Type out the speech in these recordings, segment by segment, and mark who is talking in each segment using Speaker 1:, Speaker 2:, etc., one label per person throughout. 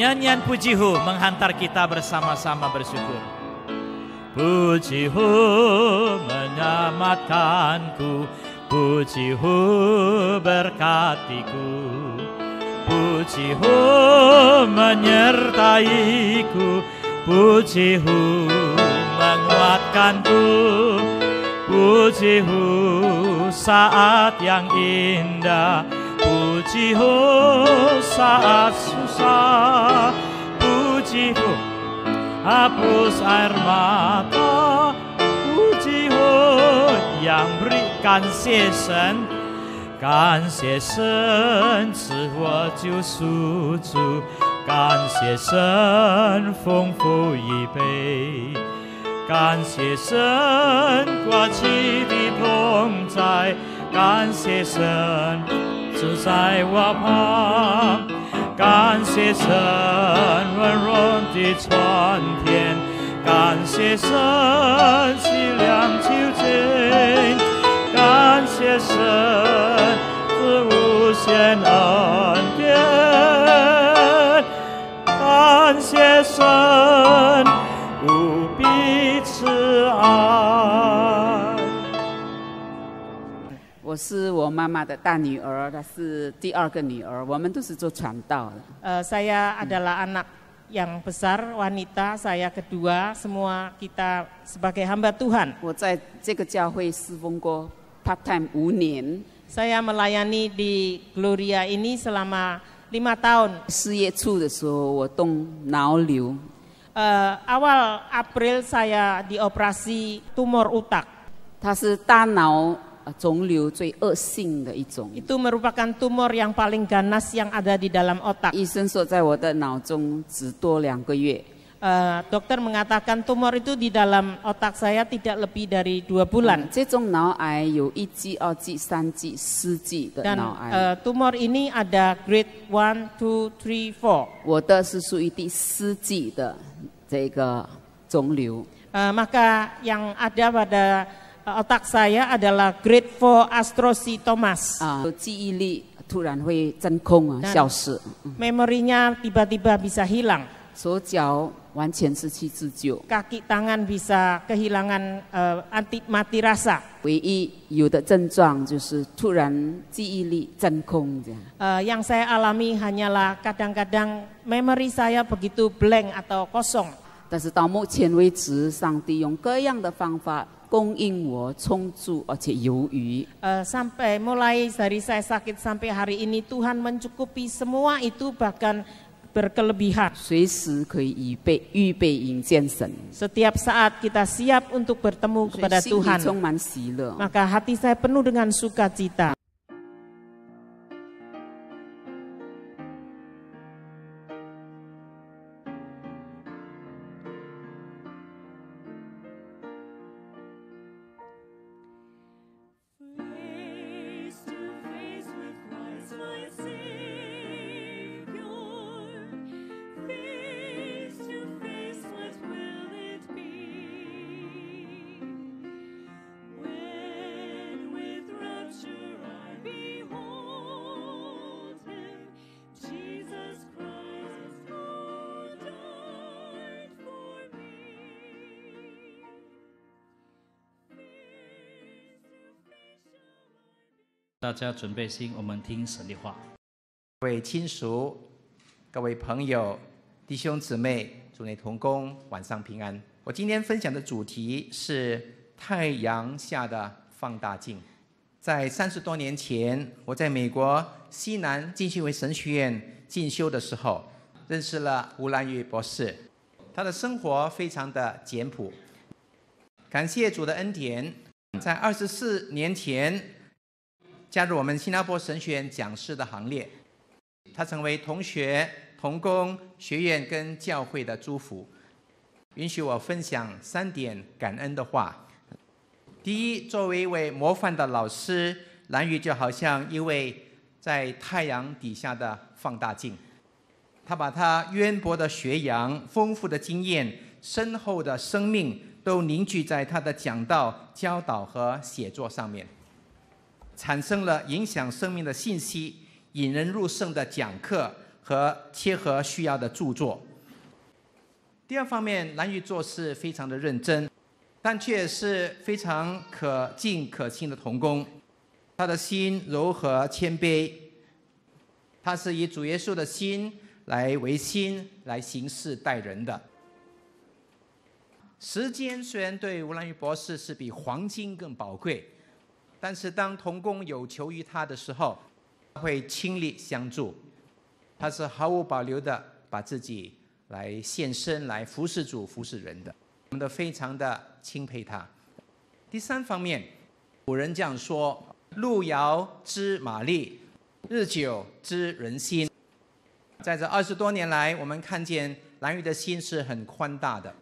Speaker 1: Nyanyian pujihu menghantar
Speaker 2: kita bersama-sama bersyukur. Pujihu menyelamatkanku, pujihu berkatiku. Pujihu menyertaiku, pujihu menguatkanku. Pujihu saat yang indah, 不几乎杀啊苏杀不几乎阿布塞尔马达不几乎杨瑞感谢神感谢神赐我救赎主感谢神丰富一辈感谢神挂起的同在感谢神是在我旁。感谢神，温柔的春天，感谢神是两秋晴，感谢神是无限恩典，感谢神无比慈爱。
Speaker 3: 我是我妈妈的大女儿，她是第二个女儿，我们都是做传道的。呃，saya adalah anak yang besar wanita, saya kedua, semua kita sebagai hamba Tuhan. part time 五年。Saya melayani di Gloria ini selama lima tahun. April saya dioperasi tumor utak. tanau。itu merupakan tumor yang paling ganas yang ada di dalam otak. dokter mengatakan tumor itu di dalam otak saya tidak lebih dari dua bulan. tumor ini ada grade 1, 2, 3, 4. 我的是属于第四季的这个肿瘤。Uh, maka yang ada pada Eh, otak saya adalah Great for Astrocytomas. Ah, memorinya tiba-tiba bisa hilang. Kaki tangan bisa kehilangan uh, eh, anti mati rasa. yang saya alami hanyalah kadang-kadang memory saya begitu blank atau kosong。但是到目前为止，上帝用各样的方法供应我充足而且有余。Uh, sampai mulai dari saya sakit sampai hari ini Tuhan mencukupi semua itu bahkan berkelebihan. 随时可以预备预备迎接神。Setiap saat kita siap untuk bertemu kepada Tuhan. hati saya penuh dengan sukacita.
Speaker 2: 大家准备心，我们听神的话。
Speaker 4: 各位亲属、各位朋友、弟兄姊妹，祝你同工晚上平安。我今天分享的主题是太阳下的放大镜。在三十多年前，我在美国西南进修为神学院进修的时候，认识了吴兰玉博士。他的生活非常的简朴。感谢主的恩典，在二十四年前。加入我们新加坡神学院讲师的行列，他成为同学、同工、学院跟教会的祝福。允许我分享三点感恩的话。第一，作为一位模范的老师，蓝宇就好像一位在太阳底下的放大镜，他把他渊博的学养、丰富的经验、深厚的生命，都凝聚在他的讲道、教导和写作上面。产生了影响生命的信息，引人入胜的讲课和切合需要的著作。第二方面，兰玉做事非常的认真，但却是非常可敬可亲的童工。他的心柔和谦卑，他是以主耶稣的心来为心，来行事待人的。时间虽然对吴兰玉博士是比黄金更宝贵。但是当童工有求于他的时候，他会倾力相助，他是毫无保留的把自己来献身、来服侍主、服侍人的，我们都非常的钦佩他。第三方面，古人这样说：“路遥知马力，日久知人心。”在这二十多年来，我们看见蓝玉的心是很宽大的。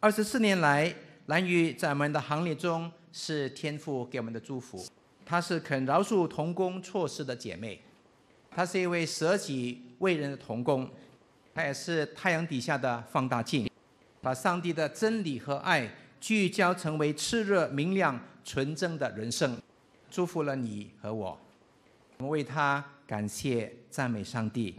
Speaker 4: 二十四年来，蓝玉在我们的行列中。是天父给我们的祝福。她是肯饶恕童工错失的姐妹，她是一位舍己为人的童工，她也是太阳底下的放大镜，把上帝的真理和爱聚焦成为炽热、明亮、纯正的人生，祝福了你和我。我们为他感谢赞美上帝。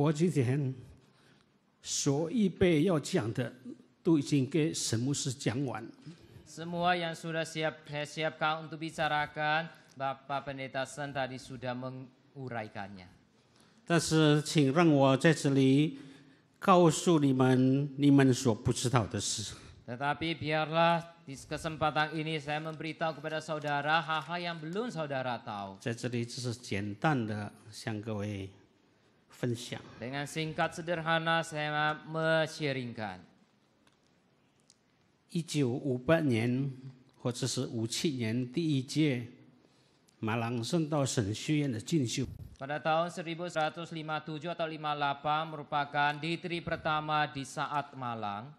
Speaker 5: 我之前说一辈要讲的，都已经给什么事讲完。
Speaker 1: Semua yang sudah siap-siapkan untuk bicarakan, bapa penetasan tadi sudah menguraikannya.
Speaker 5: Tetapi,
Speaker 1: sila, di kesempatan ini saya memberitahu kepada saudara hal-hal yang belum saudara tahu.
Speaker 5: Di sini, saya h a tahu. 分享。
Speaker 1: dengan singkat sederhana saya mencirikan
Speaker 5: 1958年或者是57年第一届马朗送到省学院的进修。
Speaker 1: pada tahun 1 1 5 7 atau 58 merupakan d i t r i pertama di saat Malang.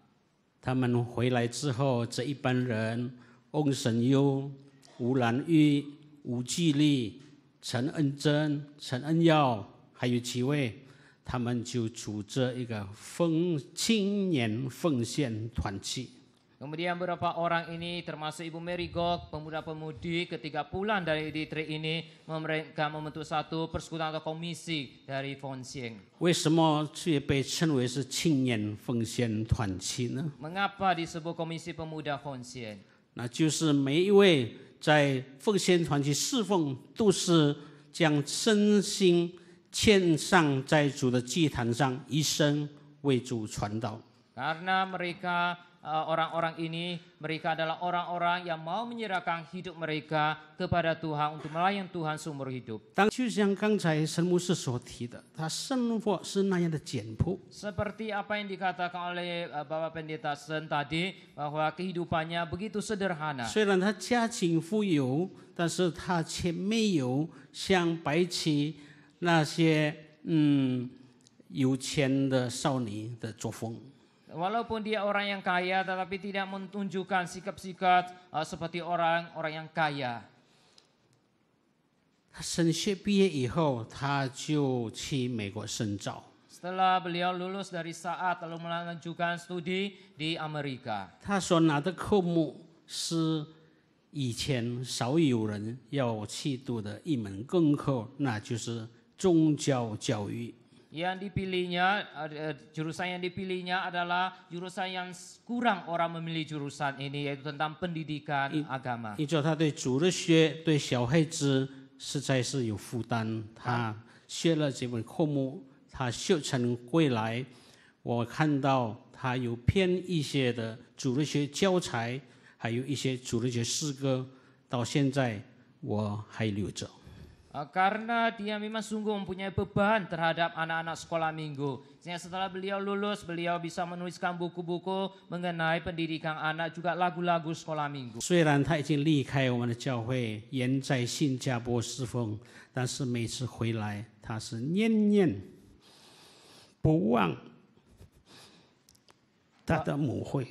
Speaker 5: 他们回来之后，这一班人翁神优、吴兰玉、吴季丽、陈恩珍、陈恩耀。还有几位，他们就组织一个奉青年奉献团体。
Speaker 1: Kemudian beberapa orang ini termasuk ibu Marygog, pemuda-pemudi ketiga bulan dari Eritrea ini, mereka membentuk satu p e r s a u d a a n atau komisi dari Fonseh.
Speaker 5: 为 m e
Speaker 1: n g a p a disebut komisi pemuda Fonseh？
Speaker 5: 那就是每一位在奉献团体侍奉，都是将身心。献上在主的祭坛上一生为主传道。
Speaker 1: Karena mereka eh, orang-orang ini mereka adalah orang-orang yang mau menyerahkan hidup mereka kepada Tuhan untuk melayan Tuhan seumur hidup. yang Seperti apa yang dikatakan oleh eh, Bapak Pendeta Sen tadi bahwa kehidupannya begitu sederhana. 虽然
Speaker 5: 他家境富有，但是他却没有像白起。那些嗯有钱的少女的作风。
Speaker 1: Walaupun dia orang yang kaya, tetapi tidak menunjukkan sikap-sikap uh, seperti orang-orang yang kaya.
Speaker 5: 他神学毕业以后，他就去美国深造。
Speaker 1: Setelah beliau lulus dari saat lalu melanjutkan studi di Amerika.
Speaker 5: 他所拿的科目是以前少有人要去读的一门功课，那就是宗教教育。
Speaker 1: yang dipilihnya jurusan yang dipilihnya adalah jurusan yang kurang orang memilih jurusan ini yaitu tentang pendidikan agama。你
Speaker 5: 说他对主的学对小孩子实在是有负担，他学了这门科目，他学成归来，我看到他有偏一些的主的学教材，还有一些主的学诗歌，到现在我还留着。虽然他已经离开我们的教会，远在新加坡侍奉，但是每次回来，他是念念不忘他的母会。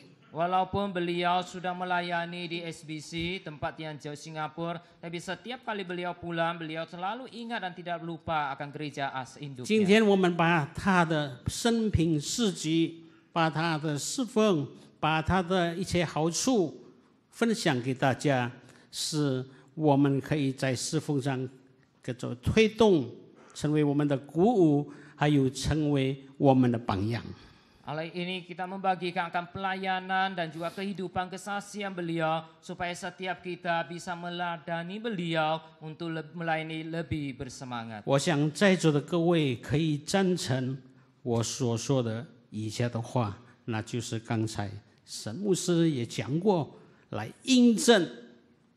Speaker 5: 今天我们把他的生平事迹、把他的侍奉、把他的一些好处分享给大家，是我们可以在侍奉上叫做推动，成为我们的鼓舞，还有成为我们的榜样。我想在座的各位可以赞成我所说的以下的话，那就是刚才神牧师也讲过，来印证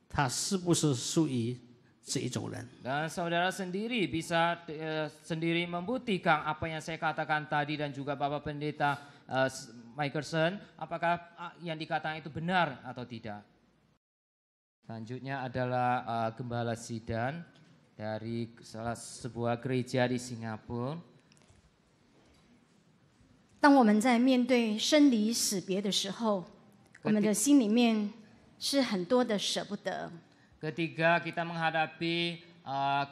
Speaker 5: 他是不是属于。是一种人。
Speaker 1: Saudara sendiri bisa sendiri membuktikan apa yang saya katakan tadi dan juga bapa pendeta m i c h a e l s o n apakah yang dikatakan itu benar atau tidak? Selanjutnya adalah Gembala Sidan dari salah sebuah gereja di Singapura。
Speaker 6: 当我们在面对生离死别的时候，我们的心里面是很多的舍不得。
Speaker 1: Ketiga, kita menghadapi uh,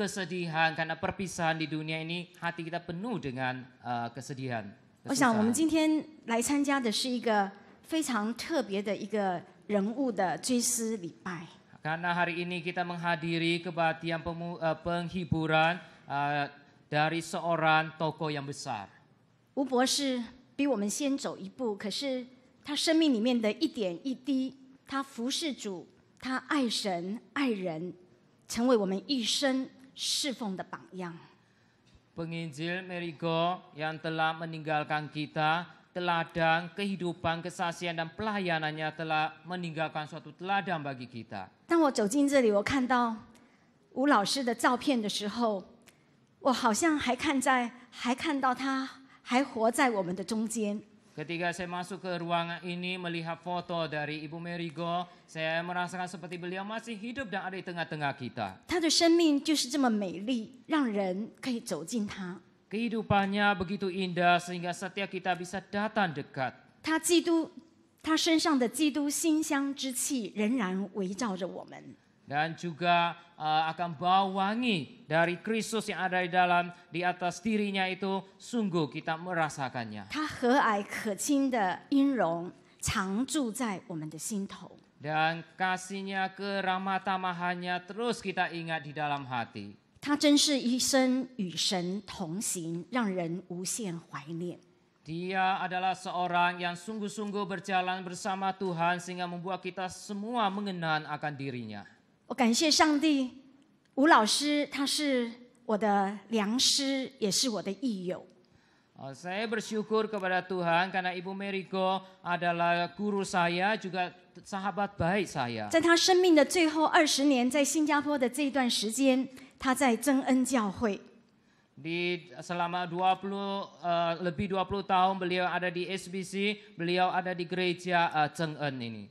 Speaker 1: kesedihan karena perpisahan di dunia ini hati kita penuh dengan uh, kesedihan. 我想我们今
Speaker 6: 天来参加的是一个非常特别的一个人物的追思礼拜。
Speaker 1: Karena hari ini kita menghadiri kebatian pemu, uh, penghiburan uh, dari seorang tokoh yang besar.
Speaker 6: 吴博士比我们先走一步，可是他生命里面的一点一滴，他服侍主。他爱神爱人，成为我们一生侍奉的榜样。
Speaker 1: Penginjil Merigo yang telah meninggalkan kita teladan kehidupan k e s a k s i a n dan pelayanannya telah meninggalkan suatu teladan bagi kita。
Speaker 6: 当我走进这里，我看到吴老师的照片的时候，我好像还看在，还看到他还活在我们的中间。
Speaker 1: Ketika saya masuk ke ruangan ini melihat foto dari Ibu Merigo, saya merasakan seperti beliau masih hidup dan ada di tengah-tengah kita. Kehidupannya begitu indah sehingga setiap kita bisa datang dekat.
Speaker 6: 她基督，她身上的基督馨香之气仍然围绕着我们。
Speaker 1: dan juga eh, akan bau wangi dari Kristus yang ada di dalam di atas dirinya itu sungguh kita merasakannya. dan kasihnya keramah tamahannya terus kita ingat di dalam hati.
Speaker 6: Dia adalah
Speaker 1: seorang yang sungguh-sungguh berjalan bersama Tuhan sehingga membuat kita semua mengenang akan dirinya.
Speaker 6: 我感谢上帝，吴老师他是我的良师，也是我的益友。
Speaker 1: Oh, saya bersyukur kepada Tuhan karena Ibu Meriko adalah guru saya juga sahabat baik saya. selama 20 uh, lebih 20 tahun beliau ada di SBC, beliau ada di gereja uh, Zheng En ini.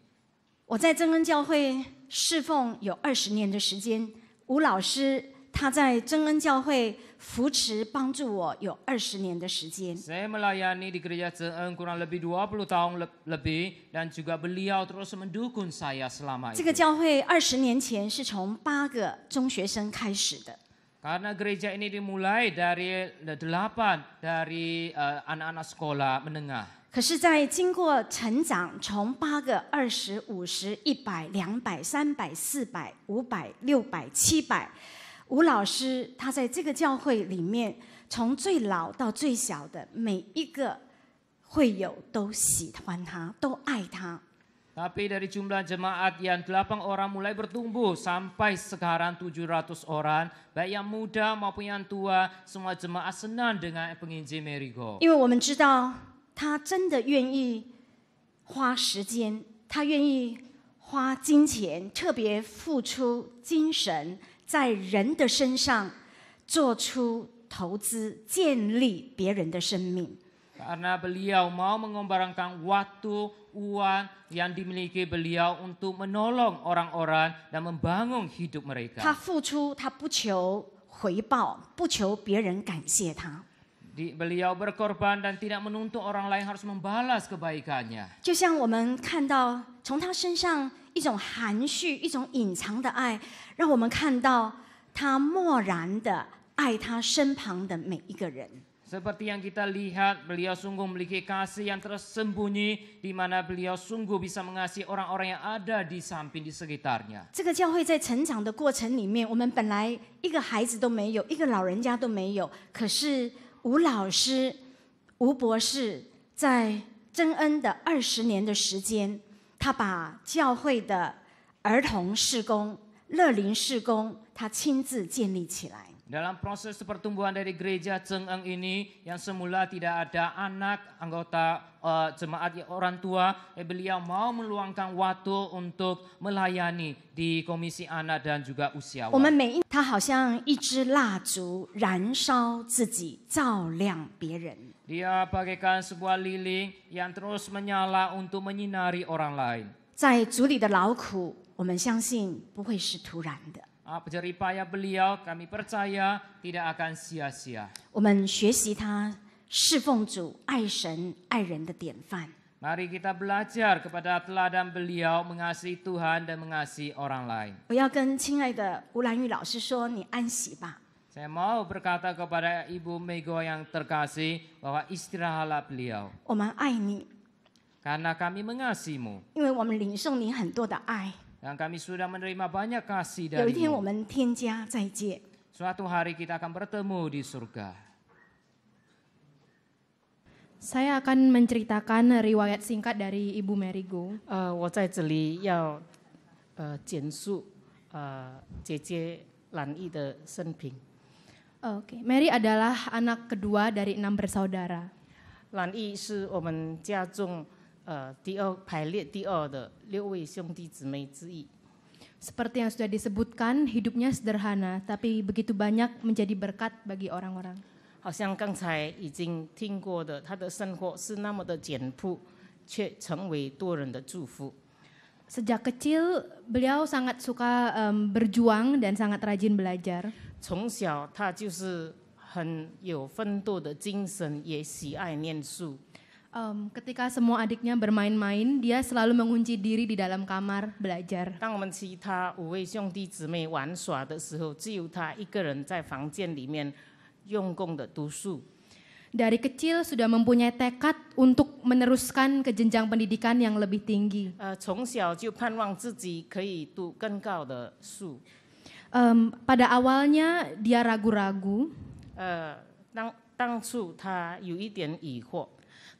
Speaker 6: 我在真恩教会侍奉有二十年的时间，吴老师他在真恩教会扶持帮助我有二十年的时间。
Speaker 1: Saya melayani di gereja z e n kurang lebih dua puluh tahun lebih dan juga beliau terus mendukung saya selama ini。这个教
Speaker 6: 会二十年前是从八个中学生开始的。
Speaker 1: Karena gereja ini dimulai dari delapan dari anak-anak sekolah menengah。
Speaker 6: 可是，在经过成长，从八个、二十五、十、一百、两百、三百、四百、五百、六百、七百，吴老师他在这个教会里面，从最老到最小的每一个会友都喜欢他，都爱他。
Speaker 1: Tapi dari jumlah jemaat yang delapan orang mulai bertumbuh sampai sekarang tujuh ratus orang, baik yang muda maupun yang tua, semua jemaat senang dengan penginjil Merigo. 因为我们知
Speaker 6: 道。他真的愿意花时间，他愿意花金钱，特别付出精神在人的身上做出投资，建立别人的生命。
Speaker 1: Karena beliau mau mengombarangkan waktu uang yang dimiliki beliau untuk menolong orang-orang dan membangun hidup mereka。他
Speaker 6: 付出，他不求回报，不求别人感谢他。
Speaker 1: beliau Di, 他，
Speaker 6: 就像我们看到从他身上一种含蓄、一种隐藏的爱，让我们看到他漠然的爱他身旁的每一个人。
Speaker 1: Seperti yang kita lihat, beliau sungguh memiliki kasih yang tersembunyi di mana beliau sungguh bisa mengasihi orang-orang yang ada di samping di sekitarnya。
Speaker 6: 这个教会在成长的过程里面，我们本来一个孩子都没有，一个老人家都没有，可是。吴老师、吴博士在真恩的二十年的时间，他把教会的儿童事工、乐龄事工，他亲自建立起来。
Speaker 1: Dalam proses pertumbuhan dari gereja Cengeng ini yang semula tidak ada anak anggota uh, jemaat orang tua, eh, beliau mau meluangkan waktu untuk melayani di komisi anak dan juga usia. dia bagaikan sebuah lilin yang terus menyala untuk menyinari orang lain.
Speaker 6: 在主里的劳苦，我们相信不会是突然的。
Speaker 1: jeripaya beliau kami percaya tidak akan sia-sia. Mari kita belajar kepada teladan beliau mengasihi Tuhan dan mengasihi orang lain. Saya mau berkata kepada Ibu Mego yang terkasih bahwa istirahatlah beliau. karena kami mengasihimu.
Speaker 6: 因为我们领受你很多的爱。
Speaker 1: dan kami sudah menerima banyak kasih dari.
Speaker 6: suatu hari kita akan
Speaker 1: bertemu di surga.
Speaker 7: Saya akan menceritakan riwayat singkat dari Ibu Merigo. Go. Uh, okay. Mary adalah anak kedua dari enam bersaudara.
Speaker 3: Lan Yi bersaudara. 呃第二排列第二的六位兄弟姊妹之一。
Speaker 7: Seperti yang sudah disebutkan, hidupnya sederhana, tapi begitu banyak menjadi berkat bagi orang-orang.
Speaker 3: 好像刚才已经听过的，他的生活是那么的简朴，却成为多人的祝福。
Speaker 7: Sejak kecil, beliau sangat suka um, berjuang dan sangat rajin belajar. 从小，他就是
Speaker 3: 很有奋斗的精神，也喜爱念书。
Speaker 7: Um, ketika semua adiknya bermain-main, dia selalu mengunci diri di dalam kamar belajar. Dari kecil sudah mempunyai tekad untuk meneruskan ke jenjang pendidikan yang lebih tinggi.
Speaker 3: um,
Speaker 7: pada awalnya dia ragu-ragu. Uh,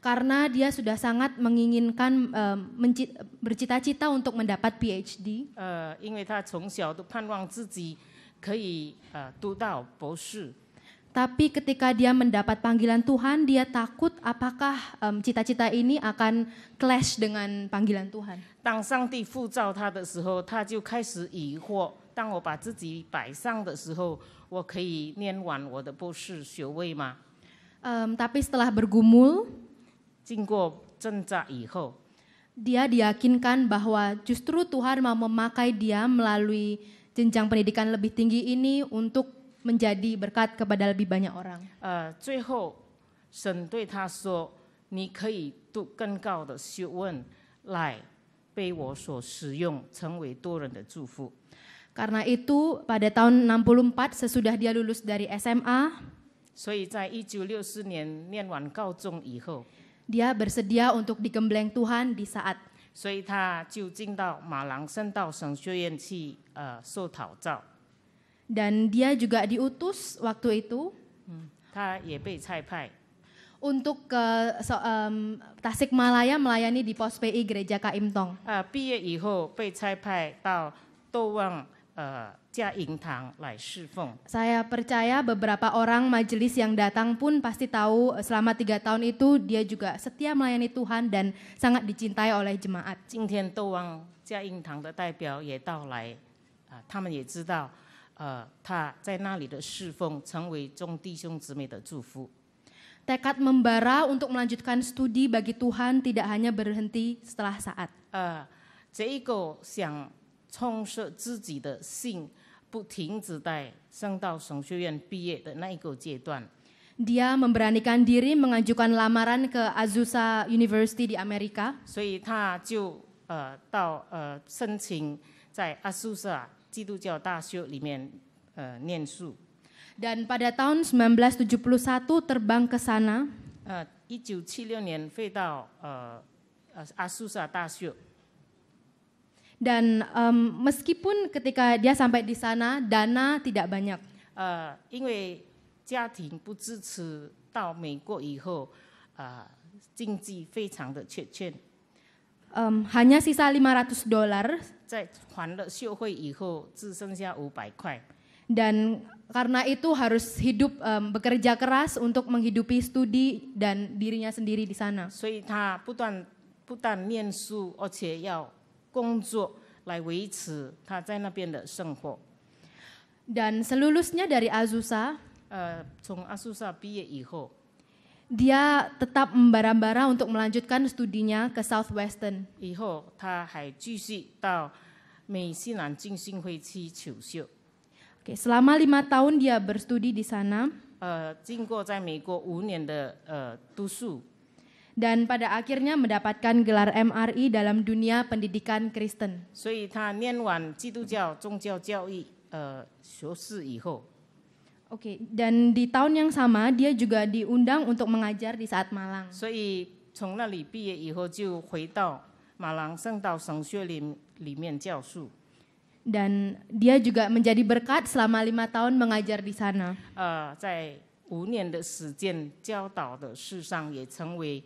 Speaker 7: karena dia sudah sangat menginginkan um, bercita-cita untuk mendapat PhD. Uh, Tapi ketika dia mendapat panggilan Tuhan, dia takut apakah cita-cita um, ini akan clash dengan panggilan Tuhan. tapi setelah bergumul,
Speaker 3: 经过挣扎以后
Speaker 7: ，dia diyakinkan bahwa justru Tuhan mau memakai dia melalui jenjang pendidikan lebih tinggi ini untuk menjadi berkat kepada lebih banyak orang. Uh, Karena itu pada tahun 64 sesudah dia lulus dari SMA,
Speaker 3: 所以在一九六四年念完高中以后。
Speaker 7: dia bersedia untuk digembleng Tuhan di saat Dan dia juga diutus waktu itu. Untuk ke so, um, Malaya melayani di pos PI Gereja Kaimtong.
Speaker 3: Uh, uh,
Speaker 7: saya percaya beberapa orang majelis yang datang pun pasti tahu eh, selama tiga tahun itu dia juga setia melayani Tuhan dan sangat dicintai oleh jemaat. Tekad membara untuk melanjutkan studi bagi Tuhan tidak hanya berhenti setelah saat. Uh,
Speaker 3: 不停止在升到神学院毕业的那一个阶段。
Speaker 7: Dia memberanikan diri mengajukan lamaran ke Azusa University di Amerika. 所以他就呃到呃申请在阿
Speaker 3: 苏萨基督教大学里面呃念书。
Speaker 7: Dan pada tahun 1971 terbang ke sana.
Speaker 3: 呃，一九七六年飞到呃呃阿苏萨大学。
Speaker 7: dan um, meskipun ketika dia sampai di sana dana tidak banyak. Uh, um, hanya sisa 500 dolar. Dan karena itu harus hidup um, bekerja keras untuk menghidupi studi dan dirinya sendiri di sana. 所以他
Speaker 3: 不断不但念书，而且要工作来维持他在那边的生活。
Speaker 7: Dan selulusnya dari Azusa,
Speaker 3: uh, 从 Azusa
Speaker 7: dia tetap membara-bara untuk melanjutkan studinya ke Southwestern. okay, selama lima tahun dia berstudi di sana.
Speaker 3: 呃，经过在美国五年的呃读书。
Speaker 7: dan pada akhirnya mendapatkan gelar MRI dalam dunia pendidikan Kristen. Oke, dan di tahun yang sama dia juga diundang untuk mengajar di saat Malang. Dan dia juga menjadi berkat selama lima tahun mengajar di sana. Uh,
Speaker 3: 五年的时间教导的事上也成为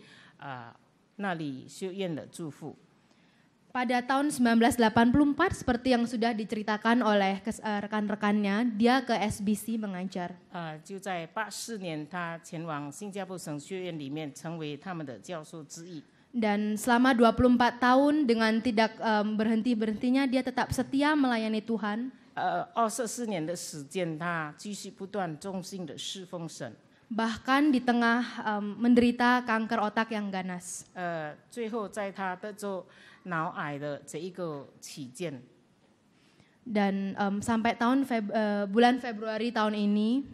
Speaker 7: pada tahun 1984 seperti yang sudah diceritakan oleh eh, rekan-rekannya, dia ke SBC mengajar. Dan selama 24 tahun dengan tidak um, berhenti-berhentinya dia tetap setia melayani Tuhan bahkan di tengah um, menderita kanker otak yang ganas. Dan um, sampai tahun Feb- uh, bulan Februari tahun ini,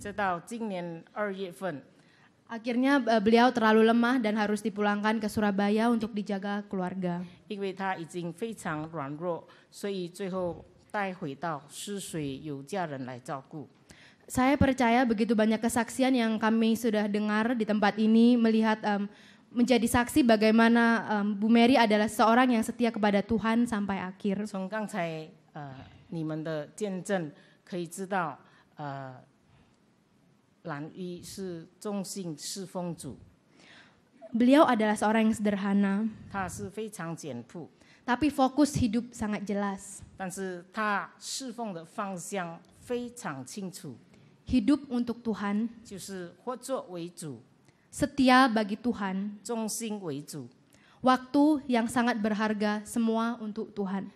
Speaker 7: Akhirnya e, beliau terlalu lemah dan harus dipulangkan ke Surabaya untuk dijaga keluarga.
Speaker 3: 因为他已经非常软弱，所以最后带回到泗水有家人来照顾。
Speaker 7: saya percaya begitu banyak kesaksian yang kami sudah dengar di tempat ini melihat um, menjadi saksi bagaimana um, Bu Mary adalah seorang yang setia kepada Tuhan sampai akhir.
Speaker 3: Eh, eh,
Speaker 7: Beliau adalah seorang yang sederhana. Tapi fokus hidup sangat jelas
Speaker 3: hidup untuk Tuhan,
Speaker 7: setia bagi Tuhan, waktu yang sangat berharga semua untuk Tuhan.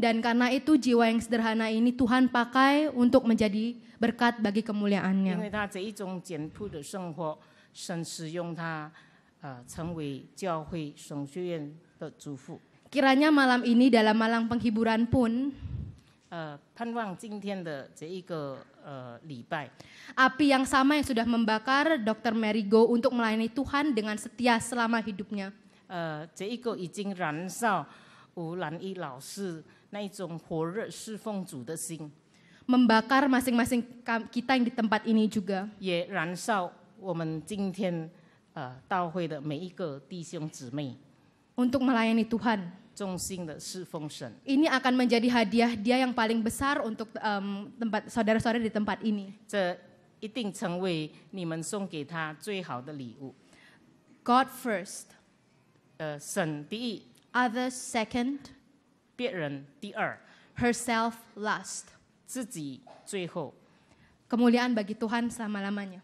Speaker 7: Dan karena itu jiwa yang sederhana ini Tuhan pakai untuk menjadi berkat bagi kemuliaannya. Kiranya malam ini dalam malam penghiburan pun
Speaker 3: 呃盼望今天的这一个呃礼拜。
Speaker 7: Api yang sama yang sudah membakar Dr. Merigo untuk melayani Tuhan dengan setia selama hidupnya.
Speaker 3: 呃，这一个已经燃烧吴兰一老师那一种火热侍奉主的心
Speaker 7: ，Membakar masing-masing kita yang di tempat ini juga. untuk melayani Tuhan.
Speaker 3: Ini
Speaker 7: akan menjadi hadiah dia yang paling besar untuk um, tempat saudara-saudara di tempat ini.
Speaker 3: first，呃，神第一。Others
Speaker 7: second，
Speaker 3: 别人第二。Herself last，自己最后。
Speaker 7: Kemuliaan bagi Tuhan selama-lamanya.